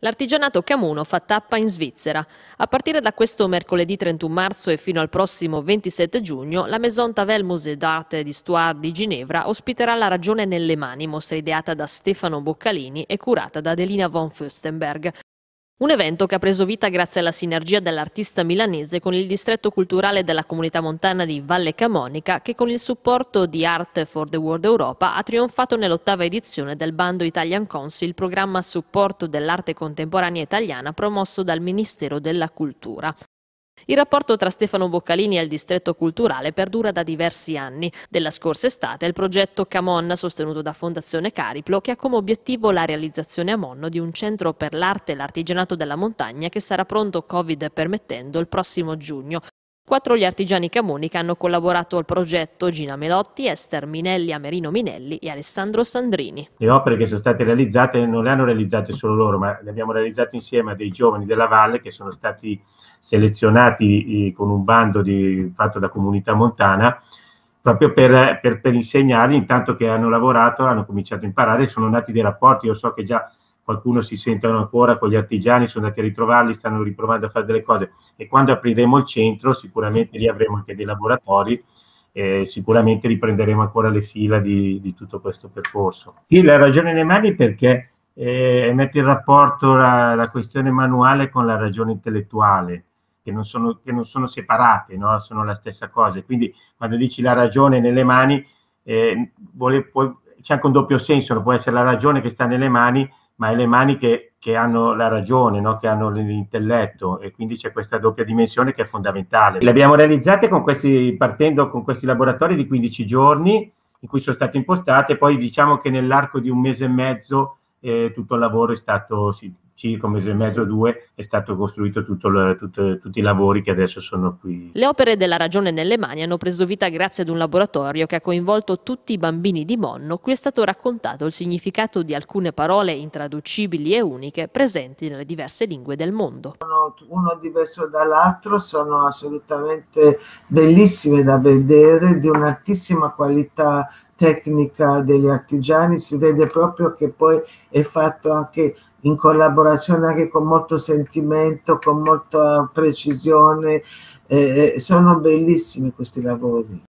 L'artigianato Camuno fa tappa in Svizzera. A partire da questo mercoledì 31 marzo e fino al prossimo 27 giugno, la Maison Tavel Musée d'Arte di Stuart di Ginevra ospiterà La ragione nelle mani, mostra ideata da Stefano Boccalini e curata da Adelina von Fürstenberg. Un evento che ha preso vita grazie alla sinergia dell'artista milanese con il distretto culturale della comunità montana di Valle Camonica che con il supporto di Art for the World Europa ha trionfato nell'ottava edizione del bando Italian Council, programma a supporto dell'arte contemporanea italiana promosso dal Ministero della Cultura. Il rapporto tra Stefano Boccalini e il distretto culturale perdura da diversi anni. Della scorsa estate è il progetto Camon, sostenuto da Fondazione Cariplo, che ha come obiettivo la realizzazione a Monno di un centro per l'arte e l'artigianato della montagna che sarà pronto, Covid permettendo, il prossimo giugno. Quattro gli artigiani camoni che hanno collaborato al progetto Gina Melotti, Esther Minelli, Amerino Minelli e Alessandro Sandrini. Le opere che sono state realizzate non le hanno realizzate solo loro, ma le abbiamo realizzate insieme a dei giovani della Valle che sono stati selezionati eh, con un bando di, fatto da Comunità Montana proprio per, per, per insegnargli, intanto che hanno lavorato, hanno cominciato a imparare, sono nati dei rapporti, io so che già qualcuno si sentono ancora con gli artigiani, sono andati a ritrovarli, stanno riprovando a fare delle cose e quando apriremo il centro sicuramente lì avremo anche dei laboratori eh, sicuramente riprenderemo ancora le fila di, di tutto questo percorso. Sì, la ragione nei mani perché eh, mette in rapporto la, la, questione manuale con la ragione intellettuale, che non sono, che non sono separate, no? sono la stessa cosa. Quindi quando dici la ragione nelle mani, eh, vuole, può, c'è anche un doppio senso, può essere la ragione che sta nelle mani ma è le mani che, che hanno la ragione, no? che hanno l'intelletto e quindi c'è questa doppia dimensione che è fondamentale. Le abbiamo realizzate con questi, partendo con questi laboratori di 15 giorni in cui sono state impostate, poi diciamo che nell'arco di un mese e mezzo eh, tutto il lavoro è stato sì, circa un mese e mezzo o due è stato costruito il, tutto, tutti i lavori che adesso sono qui. Le opere della Ragione nelle mani hanno preso vita grazie ad un laboratorio che ha coinvolto tutti i bambini di Monno, qui è stato raccontato il significato di alcune parole intraducibili e uniche presenti nelle diverse lingue del mondo. Uno, uno diverso dall'altro sono assolutamente bellissime da vedere, di un'altissima qualità tecnica degli artigiani, si vede proprio che poi è fatto anche in collaborazione anche con molto sentimento, con molta precisione, eh, sono bellissimi questi lavori.